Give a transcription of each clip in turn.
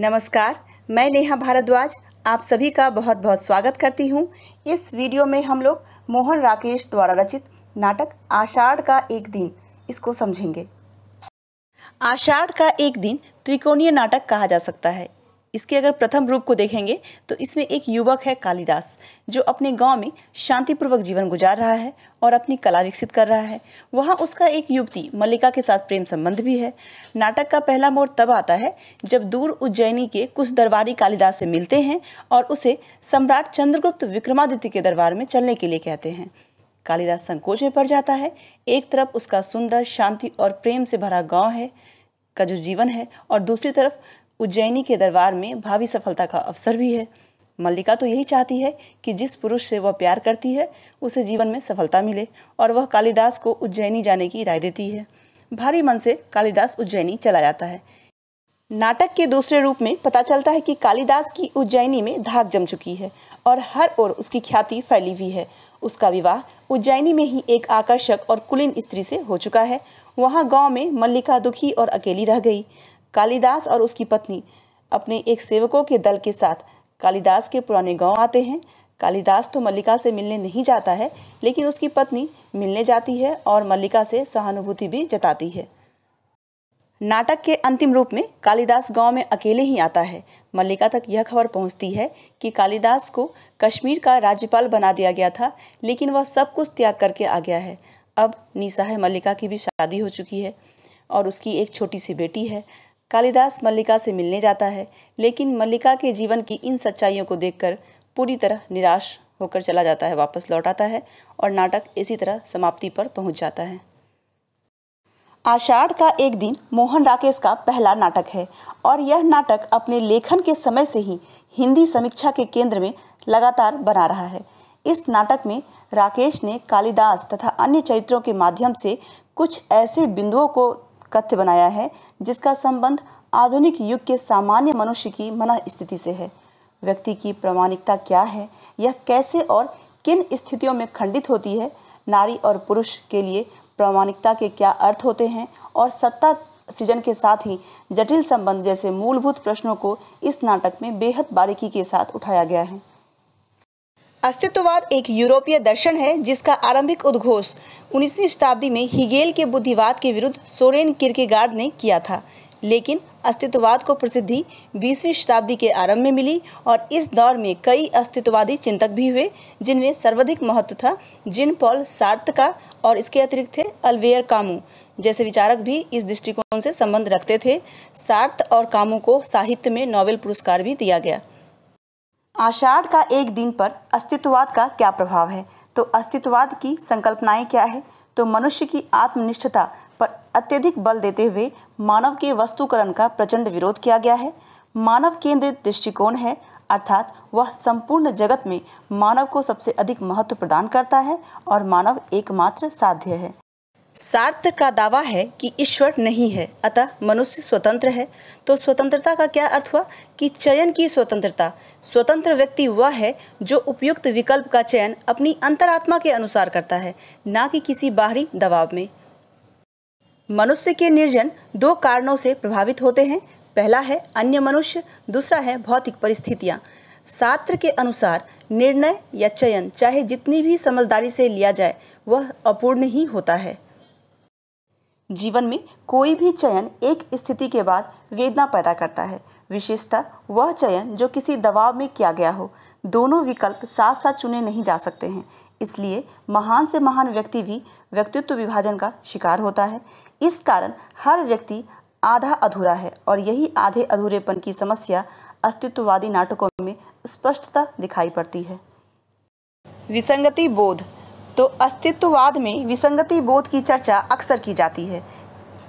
नमस्कार मैं नेहा भारद्वाज आप सभी का बहुत बहुत स्वागत करती हूँ इस वीडियो में हम लोग मोहन राकेश द्वारा रचित नाटक आषाढ़ का एक दिन इसको समझेंगे आषाढ़ का एक दिन त्रिकोणीय नाटक कहा जा सकता है इसके अगर प्रथम रूप को देखेंगे तो इसमें एक युवक है कालिदास जो अपने गांव में शांतिपूर्वक जीवन गुजार रहा है और अपनी कला विकसित कर रहा है वहां उसका एक युवती मल्लिका के साथ प्रेम संबंध भी है नाटक का पहला मोड़ तब आता है जब दूर उज्जैनी के कुछ दरबारी कालिदास से मिलते हैं और उसे सम्राट चंद्रगुप्त विक्रमादित्य के दरबार में चलने के लिए कहते हैं कालिदास संकोच में पड़ जाता है एक तरफ उसका सुंदर शांति और प्रेम से भरा गाँव है का जो जीवन है और दूसरी तरफ उज्जैनी के दरबार में भावी सफलता का अवसर भी है मल्लिका तो यही चाहती है कि जिस पुरुष से वह प्यार करती है उसे जीवन में सफलता मिले और वह कालिदास को उज्जैनी जाने की राय देती है भारी मन से कालिदास उज्जैनी चला जाता है नाटक के दूसरे रूप में पता चलता है कि कालिदास की उज्जैनी में धाक जम चुकी है और हर ओर उसकी ख्याति फैली हुई है उसका विवाह उज्जैनी में ही एक आकर्षक और कुलीन स्त्री से हो चुका है वहाँ गांव में मल्लिका दुखी और अकेली रह गई कालिदास और उसकी पत्नी अपने एक सेवकों के दल के साथ कालिदास के पुराने गांव आते हैं कालिदास तो मल्लिका से मिलने नहीं जाता है लेकिन उसकी पत्नी मिलने जाती है और मल्लिका से सहानुभूति भी जताती है नाटक के अंतिम रूप में कालिदास गांव में अकेले ही आता है मल्लिका तक यह खबर पहुंचती है कि कालिदास को कश्मीर का राज्यपाल बना दिया गया था लेकिन वह सब कुछ त्याग करके आ गया है अब निसाह मल्लिका की भी शादी हो चुकी है और उसकी एक छोटी सी बेटी है कालिदास मल्लिका से मिलने जाता है लेकिन मल्लिका के जीवन की इन सच्चाइयों को देखकर पूरी तरह निराश होकर चला जाता है वापस लौट आता है और नाटक इसी तरह समाप्ति पर पहुंच जाता है आषाढ़ का एक दिन मोहन राकेश का पहला नाटक है और यह नाटक अपने लेखन के समय से ही हिंदी समीक्षा के केंद्र में लगातार बना रहा है इस नाटक में राकेश ने कालिदास तथा अन्य चरित्रों के माध्यम से कुछ ऐसे बिंदुओं को कथ्य बनाया है जिसका संबंध आधुनिक युग के सामान्य मनुष्य की मना स्थिति से है व्यक्ति की प्रमाणिकता क्या है यह कैसे और किन स्थितियों में खंडित होती है नारी और पुरुष के लिए प्रामाणिकता के क्या अर्थ होते हैं और सत्ता सृजन के साथ ही जटिल संबंध जैसे मूलभूत प्रश्नों को इस नाटक में बेहद बारीकी के साथ उठाया गया है अस्तित्ववाद एक यूरोपीय दर्शन है जिसका आरंभिक उद्घोष 19वीं शताब्दी में हिगेल के बुद्धिवाद के विरुद्ध सोरेन किर्केगार्ड ने किया था लेकिन अस्तित्ववाद को प्रसिद्धि 20वीं शताब्दी के आरंभ में मिली और इस दौर में कई अस्तित्ववादी चिंतक भी हुए जिनमें सर्वाधिक महत्व था जिन पॉल सार्त का और इसके अतिरिक्त थे अलवेयर कामू जैसे विचारक भी इस दृष्टिकोण से संबंध रखते थे सार्थ और कामू को साहित्य में नोबेल पुरस्कार भी दिया गया आषाढ़ का एक दिन पर अस्तित्ववाद का क्या प्रभाव है तो अस्तित्ववाद की संकल्पनाएं क्या है तो मनुष्य की आत्मनिष्ठता पर अत्यधिक बल देते हुए मानव के वस्तुकरण का प्रचंड विरोध किया गया है मानव केंद्रित दृष्टिकोण है अर्थात वह संपूर्ण जगत में मानव को सबसे अधिक महत्व प्रदान करता है और मानव एकमात्र साध्य है सार्थ का दावा है कि ईश्वर नहीं है अतः मनुष्य स्वतंत्र है तो स्वतंत्रता का क्या अर्थ हुआ कि चयन की स्वतंत्रता स्वतंत्र व्यक्ति वह है जो उपयुक्त विकल्प का चयन अपनी अंतरात्मा के अनुसार करता है ना कि किसी बाहरी दबाव में मनुष्य के निर्जन दो कारणों से प्रभावित होते हैं पहला है अन्य मनुष्य दूसरा है भौतिक परिस्थितियाँ शास्त्र के अनुसार निर्णय या चयन चाहे जितनी भी समझदारी से लिया जाए वह अपूर्ण ही होता है जीवन में कोई भी चयन एक स्थिति के बाद वेदना पैदा करता है विशेषतः वह चयन जो किसी दबाव में किया गया हो दोनों विकल्प साथ साथ चुने नहीं जा सकते हैं इसलिए महान से महान व्यक्ति भी व्यक्तित्व विभाजन का शिकार होता है इस कारण हर व्यक्ति आधा अधूरा है और यही आधे अधूरेपन की समस्या अस्तित्ववादी नाटकों में स्पष्टता दिखाई पड़ती है विसंगति बोध तो अस्तित्ववाद में विसंगति बोध की चर्चा अक्सर की जाती है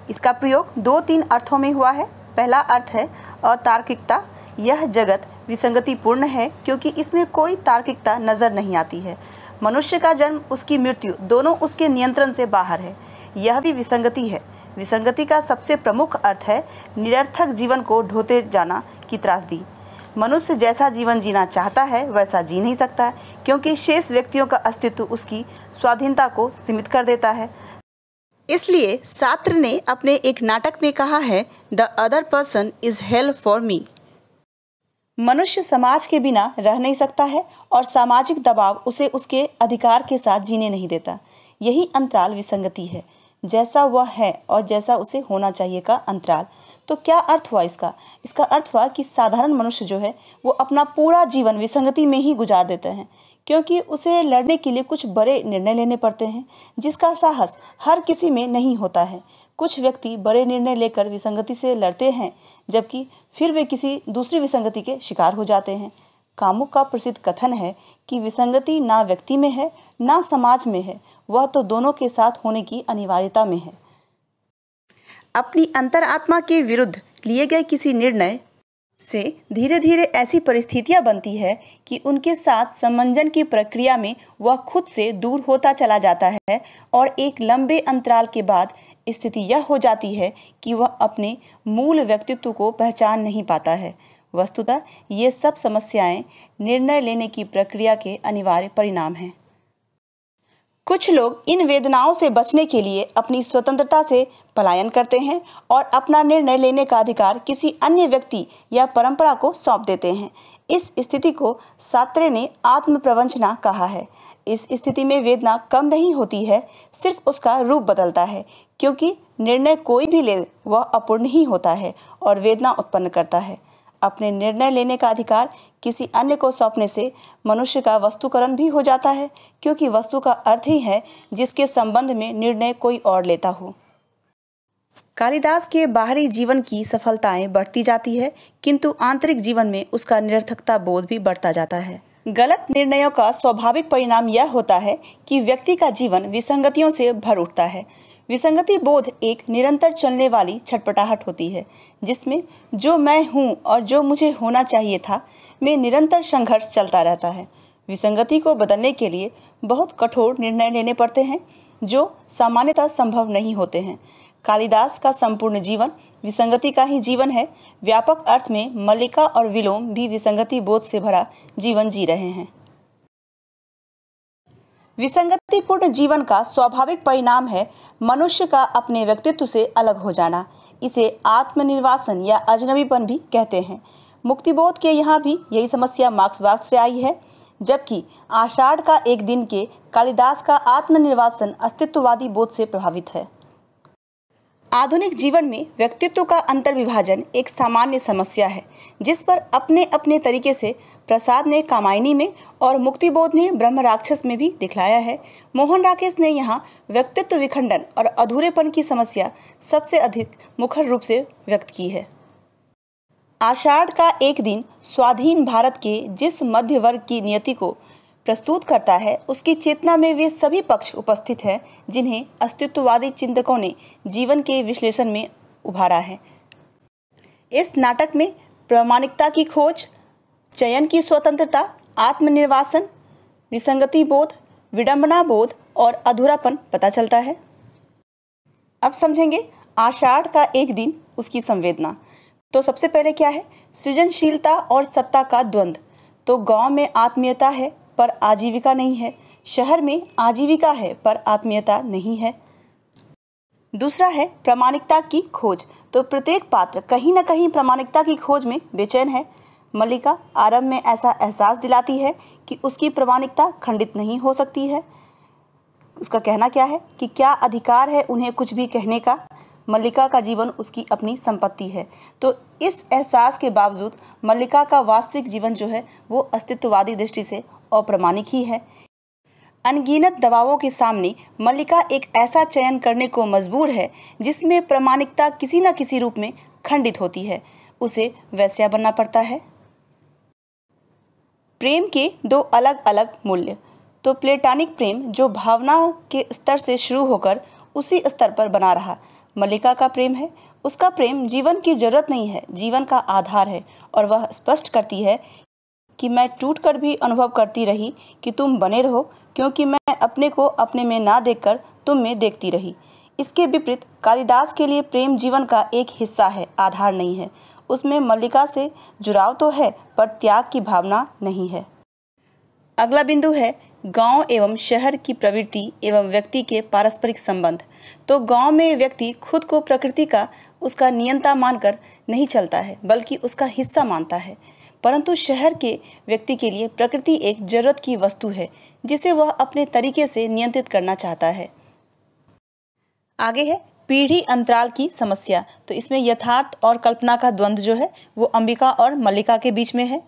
इसका प्रयोग दो तीन अर्थों में हुआ है पहला अर्थ है अतार्किकता यह जगत विसंगतिपूर्ण है क्योंकि इसमें कोई तार्किकता नज़र नहीं आती है मनुष्य का जन्म उसकी मृत्यु दोनों उसके नियंत्रण से बाहर है यह भी विसंगति है विसंगति का सबसे प्रमुख अर्थ है निरर्थक जीवन को ढोते जाना की त्रासदी मनुष्य जैसा जीवन जीना चाहता है वैसा जी नहीं सकता क्योंकि शेष व्यक्तियों का अस्तित्व उसकी स्वाधीनता को सीमित कर देता है इसलिए सात्र ने अपने एक नाटक में कहा है the other person is hell for me मनुष्य समाज के बिना रह नहीं सकता है और सामाजिक दबाव उसे उसके अधिकार के साथ जीने नहीं देता यही अंतराल विसंगति है जैसा वह है और जैसा उसे होना चाहिए का अंतराल तो क्या अर्थ हुआ इसका इसका अर्थ हुआ कि साधारण मनुष्य जो है वो अपना पूरा जीवन विसंगति में ही गुजार देते हैं क्योंकि उसे लड़ने के लिए कुछ बड़े निर्णय लेने पड़ते हैं जिसका साहस हर किसी में नहीं होता है कुछ व्यक्ति बड़े निर्णय लेकर विसंगति से लड़ते हैं जबकि फिर वे किसी दूसरी विसंगति के शिकार हो जाते हैं कामुक का प्रसिद्ध कथन है कि विसंगति ना व्यक्ति में है ना समाज में है वह तो दोनों के साथ होने की अनिवार्यता में है अपनी अंतरात्मा के विरुद्ध लिए गए किसी निर्णय से धीरे धीरे ऐसी परिस्थितियां बनती है कि उनके साथ समंजन की प्रक्रिया में वह खुद से दूर होता चला जाता है और एक लंबे अंतराल के बाद स्थिति यह हो जाती है कि वह अपने मूल व्यक्तित्व को पहचान नहीं पाता है वस्तुतः ये सब समस्याएं निर्णय लेने की प्रक्रिया के अनिवार्य परिणाम हैं कुछ लोग इन वेदनाओं से बचने के लिए अपनी स्वतंत्रता से पलायन करते हैं और अपना निर्णय लेने का अधिकार किसी अन्य व्यक्ति या परंपरा को सौंप देते हैं इस स्थिति को सात्रे ने आत्म प्रवंचना कहा है इस स्थिति में वेदना कम नहीं होती है सिर्फ उसका रूप बदलता है क्योंकि निर्णय कोई भी ले वह अपूर्ण ही होता है और वेदना उत्पन्न करता है अपने निर्णय लेने का अधिकार किसी अन्य को सौंपने से मनुष्य का वस्तुकरण भी हो जाता है क्योंकि वस्तु का अर्थ ही है जिसके संबंध में निर्णय कोई और लेता हो कालिदास के बाहरी जीवन की सफलताएं बढ़ती जाती है किंतु आंतरिक जीवन में उसका निरर्थकता बोध भी बढ़ता जाता है गलत निर्णयों का स्वाभाविक परिणाम यह होता है कि व्यक्ति का जीवन विसंगतियों से भर उठता है विसंगति बोध एक निरंतर चलने वाली छटपटाहट होती है जिसमें जो मैं हूँ और जो मुझे होना चाहिए था में निरंतर संघर्ष चलता रहता है विसंगति को बदलने के लिए बहुत कठोर निर्णय लेने पड़ते हैं जो सामान्यतः संभव नहीं होते हैं कालिदास का संपूर्ण जीवन विसंगति का ही जीवन है व्यापक अर्थ में मल्लिका और विलोम भी विसंगति बोध से भरा जीवन जी रहे हैं विसंगतिपूर्ण जीवन का स्वाभाविक परिणाम है मनुष्य का अपने व्यक्तित्व से अलग हो जाना इसे आत्मनिर्वासन या अजनबीपन भी कहते हैं मुक्तिबोध के यहाँ भी यही समस्या मार्क्सवाद से आई है जबकि आषाढ़ का एक दिन के कालिदास का आत्मनिर्वासन अस्तित्ववादी बोध से प्रभावित है आधुनिक जीवन में व्यक्तित्व का अंतर्विभाजन एक सामान्य समस्या है जिस पर अपने अपने तरीके से प्रसाद ने कामायनी में और मुक्तिबोध ने ब्रह्म राक्षस में भी दिखलाया है मोहन राकेश ने यहाँ व्यक्तित्व विखंडन और अधूरेपन की समस्या सबसे अधिक मुखर रूप से व्यक्त की है आषाढ़ का एक दिन स्वाधीन भारत के जिस मध्य वर्ग की नियति को प्रस्तुत करता है उसकी चेतना में वे सभी पक्ष उपस्थित हैं जिन्हें अस्तित्ववादी चिंतकों ने जीवन के विश्लेषण में उभारा है इस नाटक में प्रामाणिकता की खोज चयन की स्वतंत्रता आत्मनिर्वासन विसंगति बोध विडंबना बोध और अधूरापन पता चलता है अब समझेंगे आषाढ़ का एक दिन उसकी संवेदना तो सबसे पहले क्या है सृजनशीलता और सत्ता का द्वंद्व तो गांव में आत्मीयता है पर आजीविका नहीं है शहर में आजीविका है पर आत्मीयता नहीं है दूसरा है प्रामाणिकता की खोज तो प्रत्येक पात्र कहीं ना कहीं प्रामाणिकता की खोज में बेचैन है मल्लिका आरंभ में ऐसा एहसास दिलाती है कि उसकी प्रमाणिकता खंडित नहीं हो सकती है उसका कहना क्या है कि क्या अधिकार है उन्हें कुछ भी कहने का मल्लिका का जीवन उसकी अपनी संपत्ति है तो इस एहसास के बावजूद मल्लिका का वास्तविक जीवन जो है वो अस्तित्ववादी दृष्टि से अप्रमाणिक ही है अनगिनत दबावों के सामने मल्लिका एक ऐसा चयन करने को मजबूर है जिसमें प्रमाणिकता किसी न किसी रूप में खंडित होती है उसे वैस्या बनना पड़ता है प्रेम के दो अलग अलग मूल्य तो प्लेटानिक प्रेम जो भावना के स्तर से शुरू होकर उसी स्तर पर बना रहा मल्लिका का प्रेम है उसका प्रेम जीवन की जरूरत नहीं है जीवन का आधार है और वह स्पष्ट करती है कि मैं टूट कर भी अनुभव करती रही कि तुम बने रहो क्योंकि मैं अपने को अपने में ना देखकर तुम में देखती रही इसके विपरीत कालिदास के लिए प्रेम जीवन का एक हिस्सा है आधार नहीं है उसमें मल्लिका से जुड़ाव तो है पर त्याग की भावना नहीं है अगला बिंदु है गांव एवं शहर की प्रवृत्ति एवं व्यक्ति के पारस्परिक संबंध तो गांव में व्यक्ति खुद को प्रकृति का उसका नियंता मानकर नहीं चलता है बल्कि उसका हिस्सा मानता है परंतु शहर के व्यक्ति के लिए प्रकृति एक जरूरत की वस्तु है जिसे वह अपने तरीके से नियंत्रित करना चाहता है आगे है पीढ़ी अंतराल की समस्या तो इसमें यथार्थ और कल्पना का द्वंद्व जो है वो अंबिका और मल्लिका के बीच में है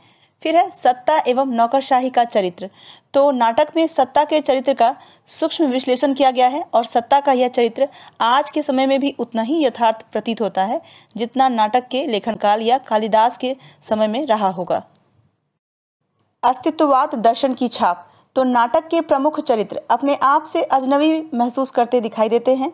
फिर है सत्ता एवं नौकरशाही का चरित्र तो नाटक में सत्ता के चरित्र का सूक्ष्म विश्लेषण किया गया है और सत्ता का यह चरित्र आज के समय में भी उतना ही यथार्थ प्रतीत होता है जितना नाटक के लेखनकाल या कालिदास के समय में रहा होगा अस्तित्ववाद दर्शन की छाप तो नाटक के प्रमुख चरित्र अपने आप से अजनबी महसूस करते दिखाई देते हैं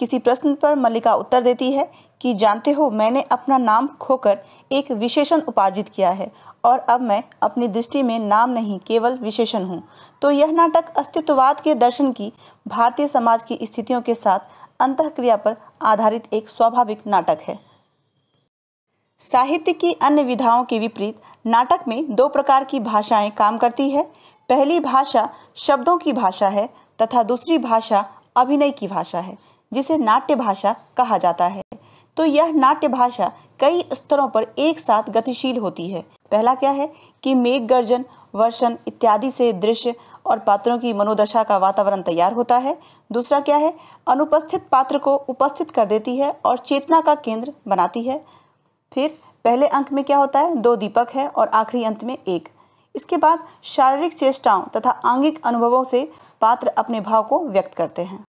किसी प्रश्न पर मल्लिका उत्तर देती है कि जानते हो मैंने अपना नाम खोकर एक विशेषण उपार्जित किया है और अब मैं अपनी दृष्टि में नाम नहीं केवल विशेषण हूँ तो यह नाटक अस्तित्ववाद के दर्शन की भारतीय समाज की स्थितियों के साथ अंतक्रिया पर आधारित एक स्वाभाविक नाटक है साहित्य की अन्य विधाओं के विपरीत नाटक में दो प्रकार की भाषाएं काम करती है पहली भाषा शब्दों की भाषा है तथा दूसरी भाषा अभिनय की भाषा है जिसे नाट्य भाषा कहा जाता है तो यह नाट्य भाषा कई स्तरों पर एक साथ गतिशील होती है पहला क्या है कि मेघ गर्जन वर्षण इत्यादि से दृश्य और पात्रों की मनोदशा का वातावरण तैयार होता है दूसरा क्या है अनुपस्थित पात्र को उपस्थित कर देती है और चेतना का केंद्र बनाती है फिर पहले अंक में क्या होता है दो दीपक है और आखिरी अंत में एक इसके बाद शारीरिक चेष्टाओं तथा आंगिक अनुभवों से पात्र अपने भाव को व्यक्त करते हैं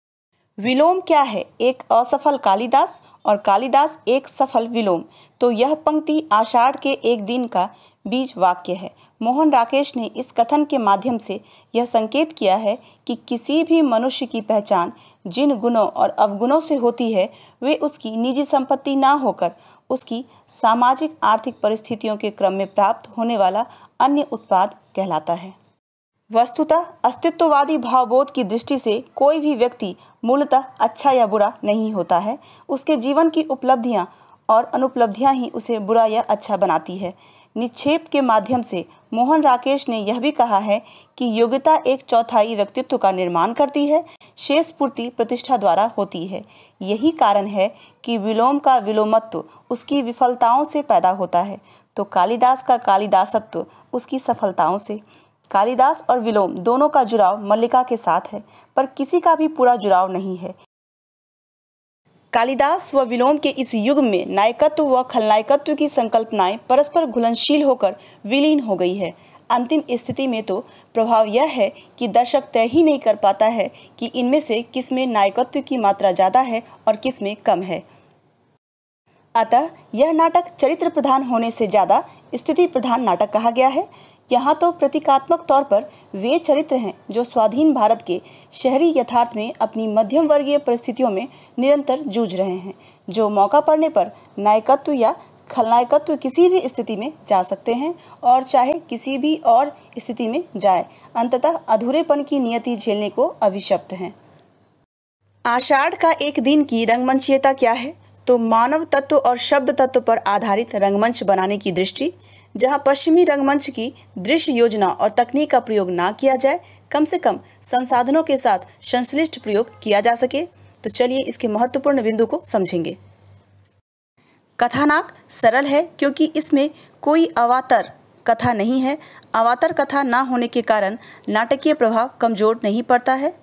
विलोम क्या है एक असफल कालिदास और कालिदास एक सफल विलोम तो यह पंक्ति आषाढ़ के एक दिन का बीज वाक्य है मोहन राकेश ने इस कथन के माध्यम से यह संकेत किया है कि किसी भी मनुष्य की पहचान जिन गुणों और अवगुणों से होती है वे उसकी निजी संपत्ति ना होकर उसकी सामाजिक आर्थिक परिस्थितियों के क्रम में प्राप्त होने वाला अन्य उत्पाद कहलाता है वस्तुतः अस्तित्ववादी भावबोध की दृष्टि से कोई भी व्यक्ति मूलतः अच्छा या बुरा नहीं होता है उसके जीवन की उपलब्धियाँ और अनुपलब्धियाँ ही उसे बुरा या अच्छा बनाती है निक्षेप के माध्यम से मोहन राकेश ने यह भी कहा है कि योग्यता एक चौथाई व्यक्तित्व का निर्माण करती है शेष पूर्ति प्रतिष्ठा द्वारा होती है यही कारण है कि विलोम का विलोमत्व उसकी विफलताओं से पैदा होता है तो कालिदास का कालिदासत्व उसकी सफलताओं से कालिदास और विलोम दोनों का जुड़ाव मल्लिका के साथ है पर किसी का भी पूरा जुड़ाव नहीं है कालिदास व विलोम के इस युग में नायकत्व व खलनायकत्व की संकल्पनाएं परस्पर घुलनशील होकर विलीन हो गई है अंतिम स्थिति में तो प्रभाव यह है कि दर्शक तय ही नहीं कर पाता है कि इनमें से किस में नायकत्व की मात्रा ज़्यादा है और किस में कम है अतः यह नाटक चरित्र प्रधान होने से ज़्यादा स्थिति प्रधान नाटक कहा गया है यहाँ तो प्रतीकात्मक तौर पर वे चरित्र हैं जो स्वाधीन भारत के शहरी यथार्थ में अपनी मध्यम वर्गीय परिस्थितियों में निरंतर जूझ रहे हैं जो मौका पड़ने पर नायकत्व या खलनायकत्व किसी भी स्थिति में जा सकते हैं और चाहे किसी भी और स्थिति में जाए अंततः अधूरेपन की नियति झेलने को अभिशप्त हैं आषाढ़ का एक दिन की रंगमंचीयता क्या है तो मानव तत्व और शब्द तत्व पर आधारित रंगमंच बनाने की दृष्टि जहां पश्चिमी रंगमंच की दृश्य योजना और तकनीक का प्रयोग ना किया जाए कम से कम संसाधनों के साथ संश्लिष्ट प्रयोग किया जा सके तो चलिए इसके महत्वपूर्ण बिंदु को समझेंगे कथानाक सरल है क्योंकि इसमें कोई अवातर कथा नहीं है अवातर कथा ना होने के कारण नाटकीय प्रभाव कमजोर नहीं पड़ता है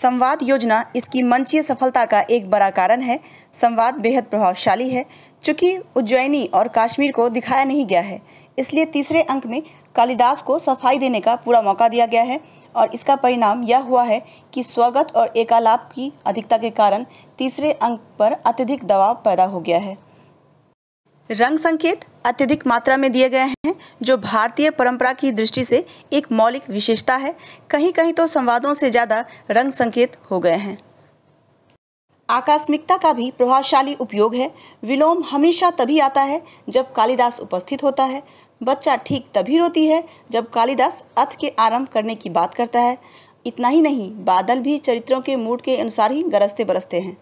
संवाद योजना इसकी मंचीय सफलता का एक बड़ा कारण है संवाद बेहद प्रभावशाली है चूंकि उज्जैनी और कश्मीर को दिखाया नहीं गया है इसलिए तीसरे अंक में कालिदास को सफाई देने का पूरा मौका दिया गया है और इसका परिणाम यह हुआ है कि स्वागत और एकालाप की अधिकता के कारण तीसरे अंक पर अत्यधिक दबाव पैदा हो गया है रंग संकेत अत्यधिक मात्रा में दिए गए हैं जो भारतीय परंपरा की दृष्टि से एक मौलिक विशेषता है कहीं कहीं तो संवादों से ज़्यादा रंग संकेत हो गए हैं आकस्मिकता का भी प्रभावशाली उपयोग है विलोम हमेशा तभी आता है जब कालिदास उपस्थित होता है बच्चा ठीक तभी रोती है जब कालिदास अथ के आरंभ करने की बात करता है इतना ही नहीं बादल भी चरित्रों के मूड के अनुसार ही गरजते बरसते हैं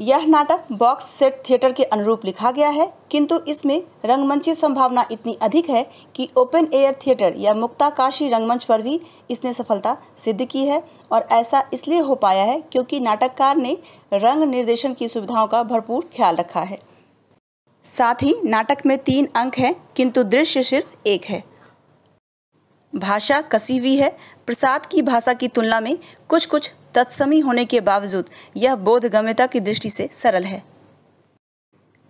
यह नाटक बॉक्स सेट थिएटर के अनुरूप लिखा गया है किंतु इसमें रंगमंचीय संभावना इतनी अधिक है कि ओपन एयर थिएटर या मुक्ताकाशी रंगमंच पर भी इसने सफलता सिद्ध की है और ऐसा इसलिए हो पाया है क्योंकि नाटककार ने रंग निर्देशन की सुविधाओं का भरपूर ख्याल रखा है साथ ही नाटक में तीन अंक हैं किंतु दृश्य सिर्फ एक है भाषा कसी हुई है प्रसाद की भाषा की तुलना में कुछ कुछ तत्समी होने के बावजूद यह बोधगम्यता की दृष्टि से सरल है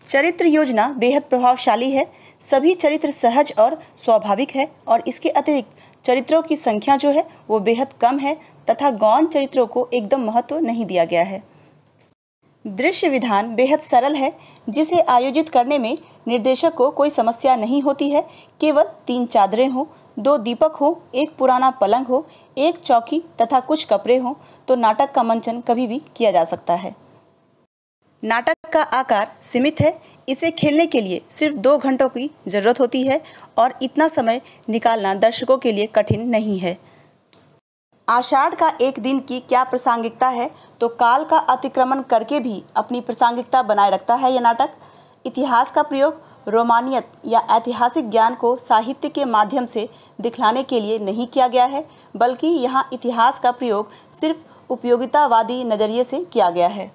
चरित्र योजना बेहद प्रभावशाली है सभी चरित्र सहज और स्वाभाविक है और इसके अतिरिक्त चरित्रों की संख्या जो है वो बेहद कम है तथा गौन चरित्रों को एकदम महत्व नहीं दिया गया है दृश्य विधान बेहद सरल है जिसे आयोजित करने में निर्देशक को कोई समस्या नहीं होती है केवल तीन चादरें हों दो दीपक हो एक पुराना पलंग हो एक चौकी तथा कुछ कपड़े हों तो नाटक का मंचन कभी भी किया जा सकता है नाटक का आकार सीमित है इसे खेलने के लिए सिर्फ दो घंटों की जरूरत होती है और इतना समय निकालना दर्शकों के लिए कठिन नहीं है आषाढ़ का एक दिन की क्या प्रासंगिकता है तो काल का अतिक्रमण करके भी अपनी प्रासंगिकता बनाए रखता है यह नाटक इतिहास का प्रयोग रोमानियत या ऐतिहासिक ज्ञान को साहित्य के माध्यम से दिखलाने के लिए नहीं किया गया है बल्कि यहाँ इतिहास का प्रयोग सिर्फ उपयोगितावादी नज़रिए से किया गया है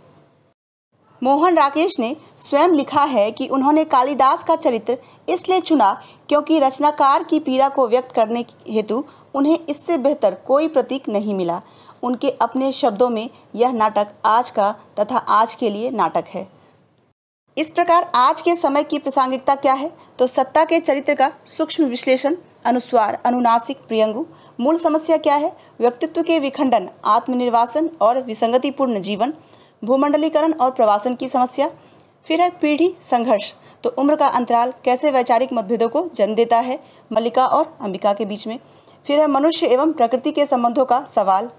मोहन राकेश ने स्वयं लिखा है कि उन्होंने कालिदास का चरित्र इसलिए चुना क्योंकि रचनाकार की पीड़ा को व्यक्त करने हेतु उन्हें इससे बेहतर कोई प्रतीक नहीं मिला उनके अपने शब्दों में यह नाटक आज का तथा आज के लिए नाटक है इस प्रकार आज के समय की प्रासंगिकता क्या है तो सत्ता के चरित्र का सूक्ष्म विश्लेषण अनुस्वार अनुनासिक प्रियंगु मूल समस्या क्या है व्यक्तित्व के विखंडन आत्मनिर्वासन और विसंगतिपूर्ण जीवन भूमंडलीकरण और प्रवासन की समस्या फिर है पीढ़ी संघर्ष तो उम्र का अंतराल कैसे वैचारिक मतभेदों को जन्म देता है मल्लिका और अंबिका के बीच में फिर है मनुष्य एवं प्रकृति के संबंधों का सवाल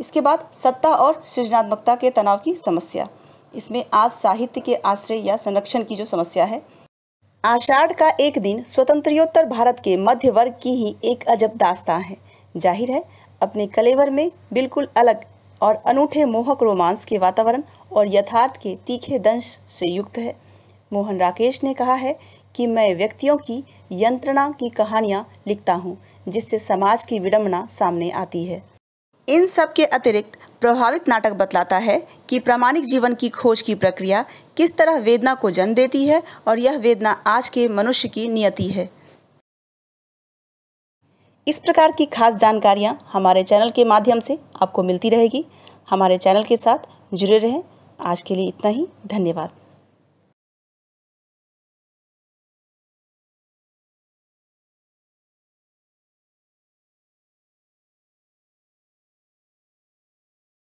इसके बाद सत्ता और सृजनात्मकता के तनाव की समस्या इसमें आज साहित्य के आश्रय या संरक्षण की जो समस्या है आषाढ़ का एक दिन स्वतंत्रोत्तर भारत के मध्य वर्ग की ही एक अजब दास्ता है जाहिर है अपने कलेवर में बिल्कुल अलग और अनूठे मोहक रोमांस के वातावरण और यथार्थ के तीखे दंश से युक्त है मोहन राकेश ने कहा है कि मैं व्यक्तियों की यंत्रणा की कहानियाँ लिखता हूँ जिससे समाज की विडम्बना सामने आती है इन सब के अतिरिक्त प्रभावित नाटक बतलाता है कि प्रामाणिक जीवन की खोज की प्रक्रिया किस तरह वेदना को जन्म देती है और यह वेदना आज के मनुष्य की नियति है इस प्रकार की खास जानकारियाँ हमारे चैनल के माध्यम से आपको मिलती रहेगी हमारे चैनल के साथ जुड़े रहें आज के लिए इतना ही धन्यवाद